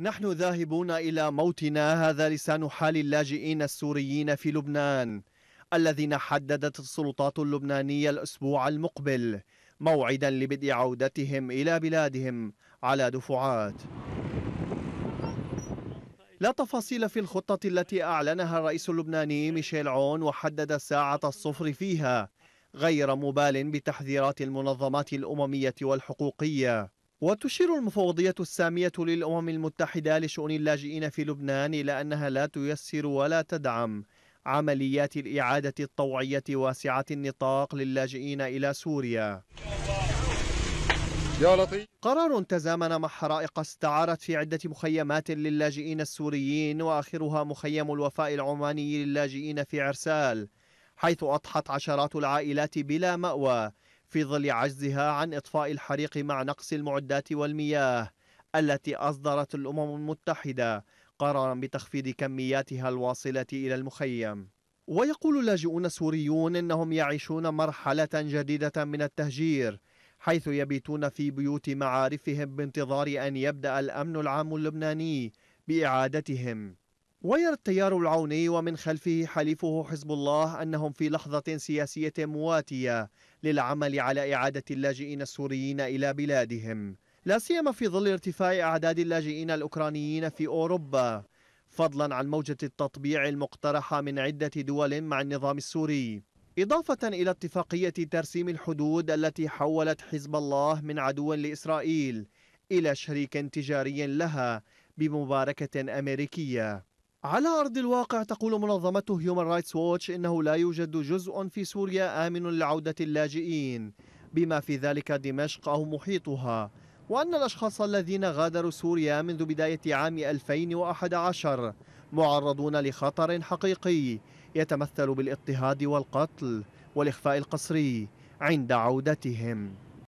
نحن ذاهبون إلى موتنا هذا لسان حال اللاجئين السوريين في لبنان الذين حددت السلطات اللبنانية الأسبوع المقبل موعدا لبدء عودتهم إلى بلادهم على دفعات لا تفاصيل في الخطة التي أعلنها الرئيس اللبناني ميشيل عون وحدد ساعة الصفر فيها غير مبال بتحذيرات المنظمات الأممية والحقوقية وتشير المفوضية السامية للأمم المتحدة لشؤون اللاجئين في لبنان إلى أنها لا تيسر ولا تدعم عمليات الإعادة الطوعية واسعة النطاق للاجئين إلى سوريا يا قرار تزامن مع حرائق استعارت في عدة مخيمات للاجئين السوريين وآخرها مخيم الوفاء العماني للاجئين في عرسال حيث أضحت عشرات العائلات بلا مأوى في ظل عجزها عن إطفاء الحريق مع نقص المعدات والمياه التي أصدرت الأمم المتحدة قرارا بتخفيض كمياتها الواصلة إلى المخيم ويقول لاجئون سوريون انهم يعيشون مرحله جديده من التهجير حيث يبيتون في بيوت معارفهم بانتظار ان يبدا الامن العام اللبناني باعادتهم ويرى التيار العوني ومن خلفه حليفه حزب الله أنهم في لحظة سياسية مواتية للعمل على إعادة اللاجئين السوريين إلى بلادهم لا سيما في ظل ارتفاع أعداد اللاجئين الأوكرانيين في أوروبا فضلا عن موجة التطبيع المقترحة من عدة دول مع النظام السوري إضافة إلى اتفاقية ترسيم الحدود التي حولت حزب الله من عدو لإسرائيل إلى شريك تجاري لها بمباركة أمريكية على أرض الواقع تقول منظمة هيومن رايتس ووتش إنه لا يوجد جزء في سوريا آمن لعودة اللاجئين بما في ذلك دمشق أو محيطها وأن الأشخاص الذين غادروا سوريا منذ بداية عام 2011 معرضون لخطر حقيقي يتمثل بالاضطهاد والقتل والإخفاء القسري عند عودتهم